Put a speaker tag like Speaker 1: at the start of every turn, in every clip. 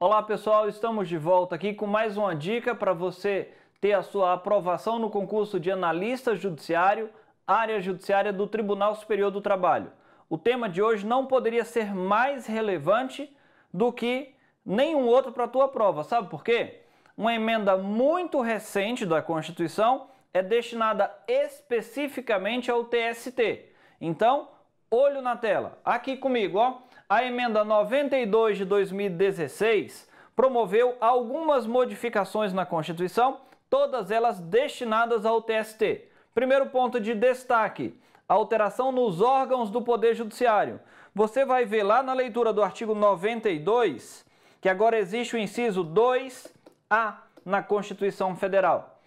Speaker 1: Olá pessoal, estamos de volta aqui com mais uma dica para você ter a sua aprovação no concurso de analista judiciário, área judiciária do Tribunal Superior do Trabalho. O tema de hoje não poderia ser mais relevante do que nenhum outro para a tua prova, sabe por quê? Uma emenda muito recente da Constituição é destinada especificamente ao TST. Então, olho na tela, aqui comigo, ó a emenda 92 de 2016 promoveu algumas modificações na Constituição, todas elas destinadas ao TST. Primeiro ponto de destaque: alteração nos órgãos do Poder Judiciário. Você vai ver lá na leitura do artigo 92 que agora existe o inciso 2A na Constituição Federal.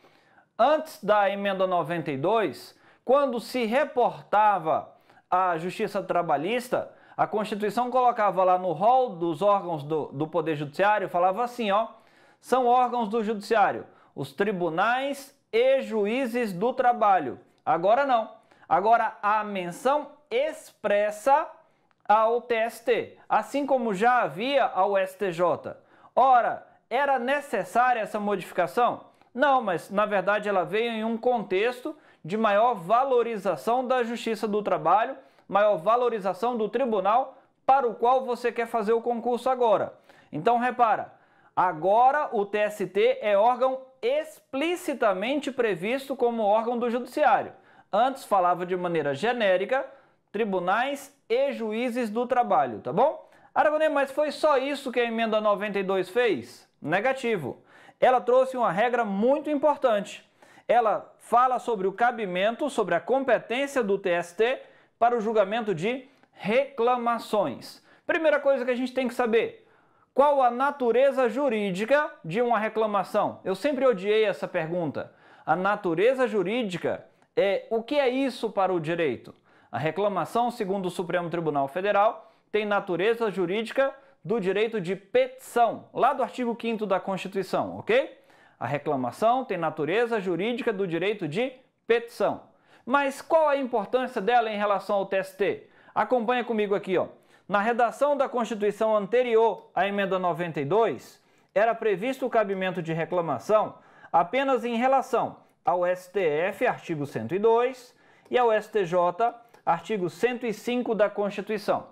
Speaker 1: Antes da emenda 92, quando se reportava à Justiça Trabalhista, a Constituição colocava lá no rol dos órgãos do, do Poder Judiciário, falava assim, ó, são órgãos do Judiciário, os tribunais e juízes do trabalho. Agora não. Agora a menção expressa ao TST, assim como já havia ao STJ. Ora, era necessária essa modificação? Não, mas na verdade ela veio em um contexto de maior valorização da justiça do trabalho maior valorização do tribunal para o qual você quer fazer o concurso agora. Então repara, agora o TST é órgão explicitamente previsto como órgão do judiciário. Antes falava de maneira genérica, tribunais e juízes do trabalho, tá bom? Aragonê, mas foi só isso que a emenda 92 fez? Negativo. Ela trouxe uma regra muito importante. Ela fala sobre o cabimento, sobre a competência do TST para o julgamento de reclamações. Primeira coisa que a gente tem que saber: qual a natureza jurídica de uma reclamação? Eu sempre odiei essa pergunta. A natureza jurídica é o que é isso para o direito? A reclamação, segundo o Supremo Tribunal Federal, tem natureza jurídica do direito de petição, lá do artigo 5 da Constituição, ok? A reclamação tem natureza jurídica do direito de petição. Mas qual a importância dela em relação ao TST? Acompanha comigo aqui, ó. Na redação da Constituição anterior à emenda 92, era previsto o cabimento de reclamação apenas em relação ao STF, artigo 102, e ao STJ, artigo 105 da Constituição.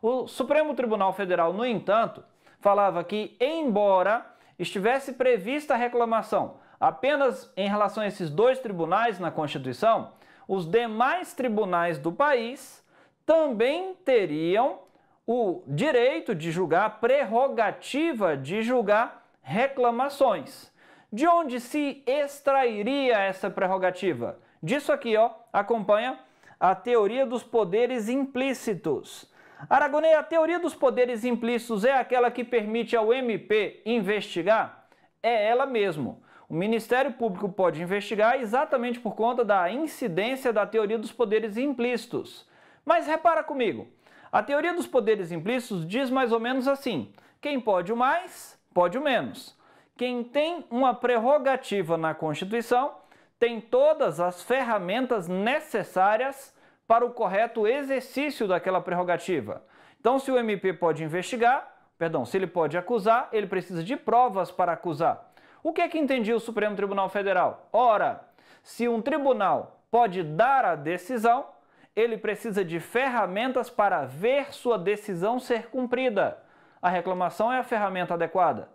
Speaker 1: O Supremo Tribunal Federal, no entanto, falava que, embora estivesse prevista a reclamação apenas em relação a esses dois tribunais na Constituição, os demais tribunais do país também teriam o direito de julgar, a prerrogativa de julgar reclamações. De onde se extrairia essa prerrogativa? Disso aqui, ó, acompanha a teoria dos poderes implícitos. Aragonês, a teoria dos poderes implícitos é aquela que permite ao MP investigar? É ela mesmo o Ministério Público pode investigar exatamente por conta da incidência da teoria dos poderes implícitos. Mas repara comigo, a teoria dos poderes implícitos diz mais ou menos assim: quem pode o mais, pode o menos. Quem tem uma prerrogativa na Constituição tem todas as ferramentas necessárias para o correto exercício daquela prerrogativa. Então, se o MP pode investigar, perdão, se ele pode acusar, ele precisa de provas para acusar. O que é que entendia o Supremo Tribunal Federal? Ora, se um tribunal pode dar a decisão, ele precisa de ferramentas para ver sua decisão ser cumprida. A reclamação é a ferramenta adequada.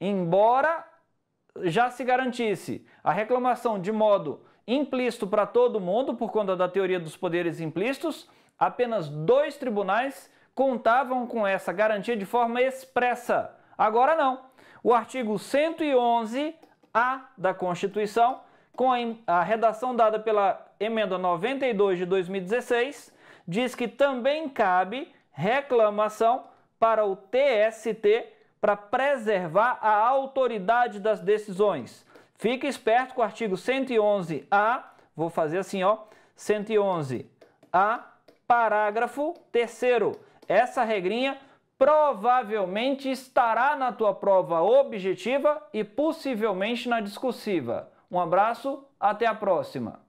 Speaker 1: Embora já se garantisse a reclamação de modo implícito para todo mundo, por conta da teoria dos poderes implícitos, apenas dois tribunais contavam com essa garantia de forma expressa. Agora não o artigo 111-A da Constituição, com a redação dada pela emenda 92 de 2016, diz que também cabe reclamação para o TST para preservar a autoridade das decisões. Fique esperto com o artigo 111-A, vou fazer assim, ó, 111-A, parágrafo 3 Essa regrinha provavelmente estará na tua prova objetiva e possivelmente na discursiva. Um abraço, até a próxima!